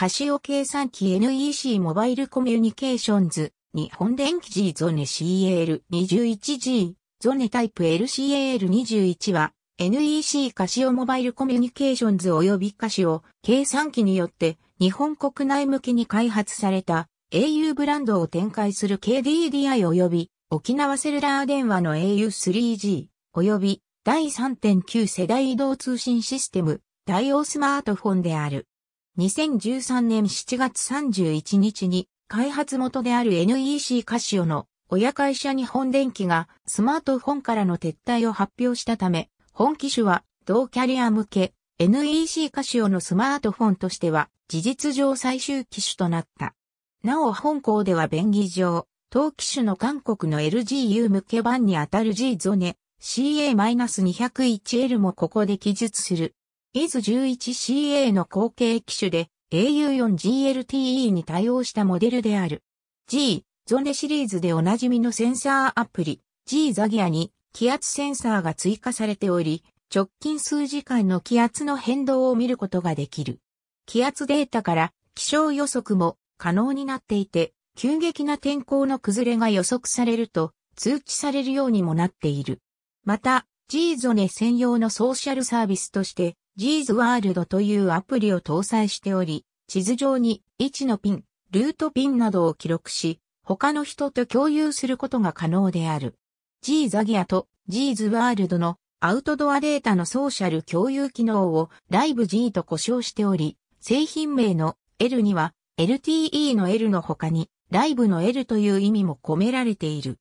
カシオ計算機 NEC モバイルコミュニケーションズ、日本電機 G ゾネ CAL21G、ゾネタイプ LCAL21 は、NEC カシオモバイルコミュニケーションズ及びカシオ計算機によって日本国内向けに開発された au ブランドを展開する KDDI 及び沖縄セルラー電話の au3G 及び第3.9世代移動通信システム対応スマートフォンである。2013年7月31日に開発元である NEC カシオの親会社日本電機がスマートフォンからの撤退を発表したため、本機種は同キャリア向け NEC カシオのスマートフォンとしては事実上最終機種となった。なお本校では便宜上、当機種の韓国の LGU 向け版にあたる G ゾネ CA-201L もここで記述する。IS11CA の後継機種で AU4GLTE に対応したモデルである。G、ゾネシリーズでおなじみのセンサーアプリ G ザギアに気圧センサーが追加されており、直近数時間の気圧の変動を見ることができる。気圧データから気象予測も可能になっていて、急激な天候の崩れが予測されると通知されるようにもなっている。また、G ゾネ専用のソーシャルサービスとして G's World というアプリを搭載しており、地図上に位置のピン、ルートピンなどを記録し、他の人と共有することが可能である。G ザギアと G's World のアウトドアデータのソーシャル共有機能をライブ G と呼称しており、製品名の L には LTE の L の他にライブの L という意味も込められている。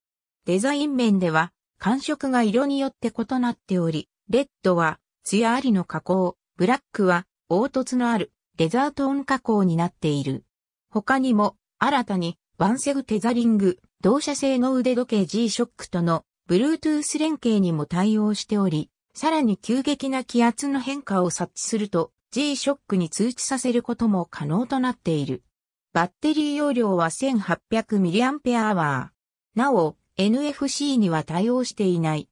デザイン面では感触が色によって異なっており、レッドは艶ありの加工、ブラックは凹凸のあるデザートオン加工になっている。他にも新たにワンセグテザリング、同社製の腕時計 G-SHOCK との Bluetooth 連携にも対応しており、さらに急激な気圧の変化を察知すると G-SHOCK に通知させることも可能となっている。バッテリー容量は 1800mAh。なお、NFC には対応していない。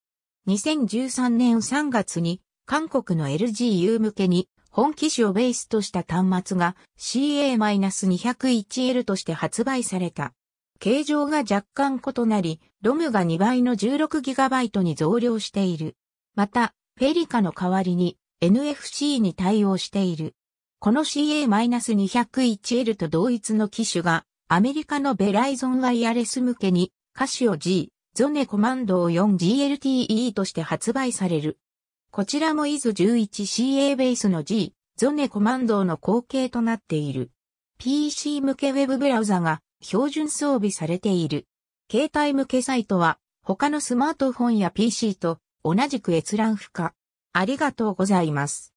2013年3月に韓国の LGU 向けに本機種をベースとした端末が CA-201L として発売された。形状が若干異なり、ロムが2倍の 16GB に増量している。また、フェリカの代わりに NFC に対応している。この CA-201L と同一の機種がアメリカのベライゾンワイヤレス向けにカシオ G、ゾネコマンドを 4GLTE として発売される。こちらも IS11CA ベースの G、ゾネコマンドの後継となっている。PC 向けウェブブラウザが標準装備されている。携帯向けサイトは他のスマートフォンや PC と同じく閲覧不可。ありがとうございます。